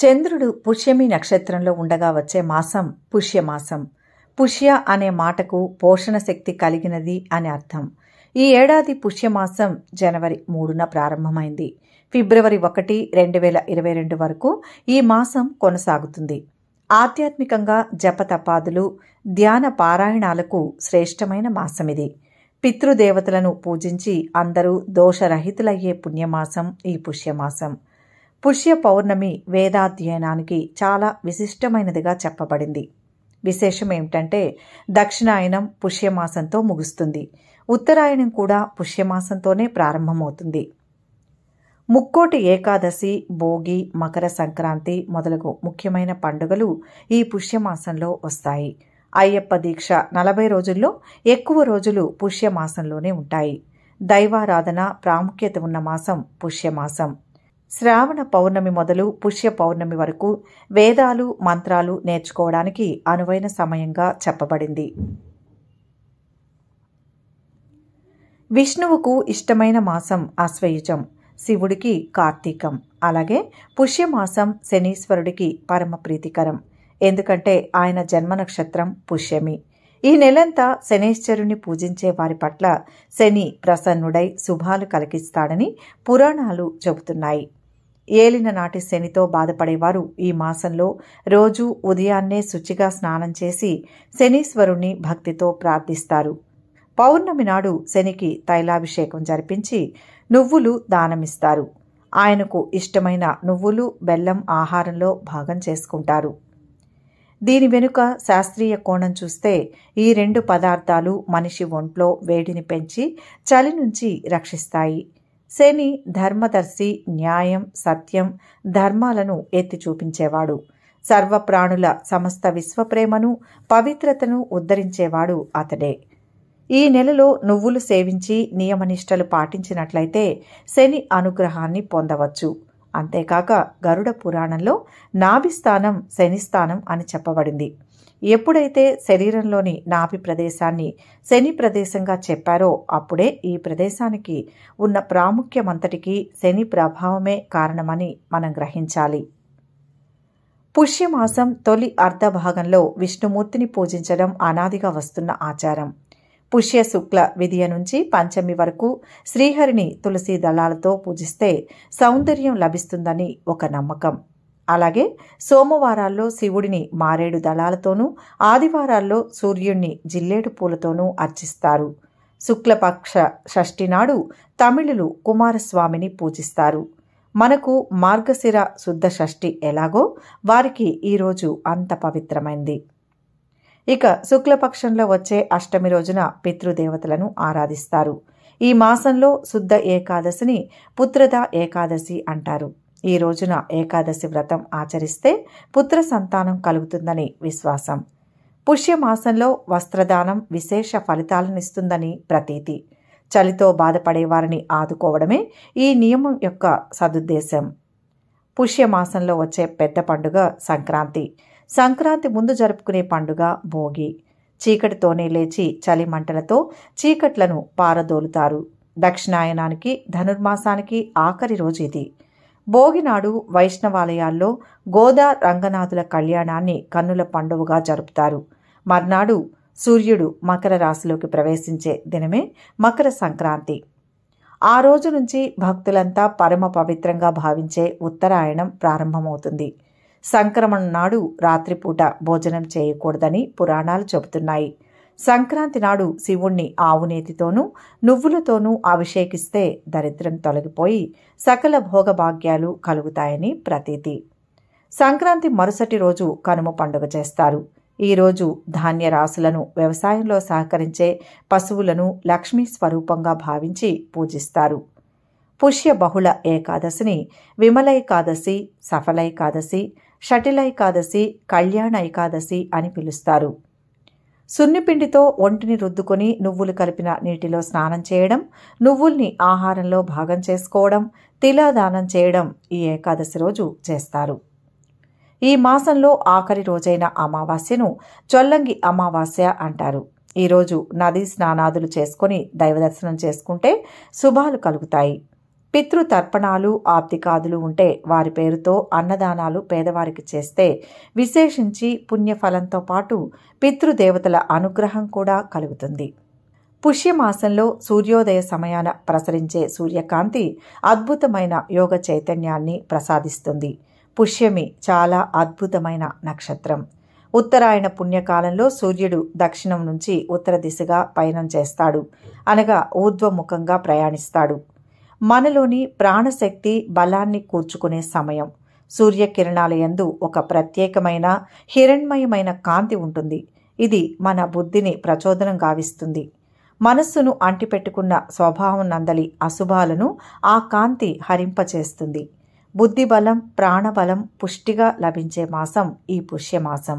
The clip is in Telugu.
చంద్రుడు పుష్యమి నక్షత్రంలో ఉండగా వచ్చే మాసం పుష్యమాసం పుష్య అనే మాటకు పోషణ శక్తి కలిగినది అని అర్థం ఈ ఏడాది పుష్యమాసం జనవరి మూడున ప్రారంభమైంది ఫిబ్రవరి ఒకటి రెండు వేల ఇరవై రెండు వరకు ఈ మాసం కొనసాగుతుంది ఆధ్యాత్మికంగా జపతపాదులు ధ్యాన పారాయణాలకు శ్రేష్టమైన మాసమిది పితృదేవతలను పూజించి అందరూ దోషరహితులయ్యే పుణ్యమాసం ఈ పుష్యమాసం పుష్య పౌర్ణమి వేదాధ్యయనానికి చాలా విశిష్టమైనదిగా చెప్పబడింది విశేషం ఏమిటంటే దక్షిణాయనం పుష్యమాసంతో ముగుస్తుంది ఉత్తరాయణం కూడా పుష్యమాసంతోనే ప్రారంభమవుతుంది ముక్కోటి ఏకాదశి భోగి మకర సంక్రాంతి మొదలగు ముఖ్యమైన పండుగలు ఈ పుష్యమాసంలో వస్తాయి అయ్యప్ప దీక్ష నలభై రోజుల్లో ఎక్కువ రోజులు పుష్యమాసంలోనే ఉంటాయి దైవారాధన ప్రాముఖ్యత ఉన్న మాసం పుష్యమాసం శ్రావణ పౌర్ణమి మొదలు పుష్య పౌర్ణమి వరకు వేదాలు మంత్రాలు నేర్చుకోవడానికి అనువైన సమయంగా చెప్పబడింది విష్ణువుకు ఇష్టమైన మాసం ఆశ్వయుజం శివుడికి కార్తీకం అలాగే పుష్యమాసం శనీశ్వరుడికి పరమ ప్రీతికరం ఎందుకంటే ఆయన జన్మ నక్షత్రం పుష్యమి ఈ నెలంతా శనేశ్వరుని పూజించే వారి పట్ల శని ప్రసన్నుడై శుభాలు కలిగిస్తాడని పురాణాలు చెబుతున్నాయి ఏలిన నాటి శనితో బాధపడేవారు ఈ మాసంలో రోజు ఉదయాన్నే శుచిగా స్నానం చేసి శనీశ్వరుణ్ణి భక్తితో ప్రార్థిస్తారు పౌర్ణమి నాడు శనికి తైలాభిషేకం జరిపించి నువ్వులు దానమిస్తారు ఆయనకు ఇష్టమైన నువ్వులు బెల్లం ఆహారంలో భాగం చేసుకుంటారు దీని వెనుక శాస్త్రీయ కోణం చూస్తే ఈ రెండు పదార్థాలు మనిషి ఒంట్లో వేడిని పెంచి చలి నుంచి రక్షిస్తాయి శని ధర్మదర్శి న్యాయం సత్యం ధర్మాలను ఎత్తి చూపించేవాడు సర్వప్రాణుల సమస్త విశ్వప్రేమను పవిత్రతను ఉద్ధరించేవాడు అతడే ఈ నెలలో నువ్వులు సేవించి నియమనిష్టలు పాటించినట్లయితే శని అనుగ్రహాన్ని పొందవచ్చు అంతేకాక గరుడ పురాణంలో నాభిస్థానం శనిస్థానం అని చెప్పబడింది ఎప్పుడైతే శరీరంలోని నాభి ప్రదేశాన్ని శని ప్రదేశంగా చెప్పారో అప్పుడే ఈ ప్రదేశానికి ఉన్న ప్రాముఖ్యమంతటికీ శని ప్రభావమే కారణమని మనం గ్రహించాలి పుష్యమాసం తొలి అర్ధ భాగంలో విష్ణుమూర్తిని పూజించడం అనాదిగా వస్తున్న ఆచారం పుష్య శుక్ల విధియ నుంచి పంచమి వరకు శ్రీహరిని తులసి దళాలతో పూజిస్తే సౌందర్యం లభిస్తుందని ఒక నమ్మకం అలాగే సోమవారాల్లో శివుడిని మారేడు దళాలతోనూ ఆదివారాల్లో సూర్యుణ్ణి జిల్లేడు పూలతోనూ అర్చిస్తారు శుక్లపక్ష షష్ఠి నాడు తమిళులు కుమారస్వామిని పూజిస్తారు మనకు మార్గశిర శుద్ధ షష్ఠి ఎలాగో వారికి ఈరోజు అంత పవిత్రమైంది ఇక శుక్లపక్షంలో వచ్చే అష్టమి రోజున పితృదేవతలను ఆరాధిస్తారు ఈ మాసంలో శుద్ధ ఏకాదశిని పుత్రద ఏకాదశి అంటారు ఈ రోజున ఏకాదశి వ్రతం ఆచరిస్తే పుత్ర సంతానం కలుగుతుందని విశ్వాసం పుష్యమాసంలో వస్త్రదానం విశేష ఫలితాలనిస్తుందని ప్రతీతి చలితో బాధపడేవారిని ఆదుకోవడమే ఈ నియమం యొక్క సదుద్దేశం పుష్యమాసంలో వచ్చే పెద్ద పండుగ సంక్రాంతి సంక్రాంతి ముందు జరుపుకునే పండుగ భోగి చీకటితోనే లేచి చలి మంటలతో చీకట్లను పారదోలుతారు దక్షిణాయనానికి ధనుర్మాసానికి ఆఖరి రోజు ఇది భోగినాడు వైష్ణవాలయాల్లో గోదా రంగనాథుల కళ్యాణాన్ని కన్నుల పండువగా జరుపుతారు మర్నాడు సూర్యుడు మకర రాశిలోకి ప్రవేశించే దినమే మకర సంక్రాంతి ఆ రోజు నుంచి భక్తులంతా పరమ పవిత్రంగా భావించే ఉత్తరాయణం ప్రారంభమవుతుంది సంక్రమణ నాడు రాత్రిపూట భోజనం చేయకూడదని పురాణాలు చెబుతున్నాయి సంక్రాంతి నాడు శివుణ్ణి ఆవునేతితోనూ నువ్వులతోనూ అభిషేకిస్తే దరిద్రం తొలగిపోయి సకల భోగభాగ్యాలు కలుగుతాయని ప్రతీతి సంక్రాంతి మరుసటి రోజు కనుమ పండుగ చేస్తారు ఈరోజు ధాన్య రాసులను వ్యవసాయంలో సహకరించే పశువులను లక్ష్మీ స్వరూపంగా భావించి పూజిస్తారు పుష్య బహుళ ఏకాదశిని విమలైకాదశి సఫలైకాదశి షటిలైకాదశి కళ్యాణ ఏకాదశి అని పిలుస్తారు సున్నిపిండితో ఒంటిని రుద్దుకొని నువ్వులు కలిపిన నీటిలో స్నానం చేయడం నువ్వుల్ని ఆహారంలో భాగం చేసుకోవడం తిలాదానం చేయడం ఈ ఏకాదశి రోజు చేస్తారు ఈ మాసంలో ఆఖరి రోజైన అమావాస్యను చొల్లంగి అమావాస్య అంటారు ఈరోజు నదీ స్నానాదులు చేసుకొని దైవదర్శనం చేసుకుంటే శుభాలు కలుగుతాయి పితృతర్పణాలు ఆప్తికాదులు ఉంటే వారి పేరుతో అన్నదానాలు పేదవారికి చేస్తే విశేషించి పుణ్యఫలంతో పాటు పితృదేవతల అనుగ్రహం కూడా కలుగుతుంది పుష్యమాసంలో సూర్యోదయ సమయాన ప్రసరించే సూర్యకాంతి అద్భుతమైన యోగ చైతన్యాన్ని ప్రసాదిస్తుంది పుష్యమి చాలా అద్భుతమైన నక్షత్రం ఉత్తరాయణ పుణ్యకాలంలో సూర్యుడు దక్షిణం నుంచి ఉత్తర దిశగా పయనం చేస్తాడు అనగా ఊర్ధ్వముఖంగా ప్రయాణిస్తాడు మనలోని ప్రాణశక్తి బలాన్ని కూర్చుకునే సమయం సూర్యకిరణాల యందు ఒక ప్రత్యేకమైన హిరణ్మయమైన కాంతి ఉంటుంది ఇది మన బుద్ధిని ప్రచోదనం గావిస్తుంది మనస్సును అంటిపెట్టుకున్న స్వభావం నందలి అశుభాలను ఆ కాంతి హరింపచేస్తుంది బుద్ధిబలం ప్రాణబలం పుష్టిగా లభించే మాసం ఈ పుష్యమాసం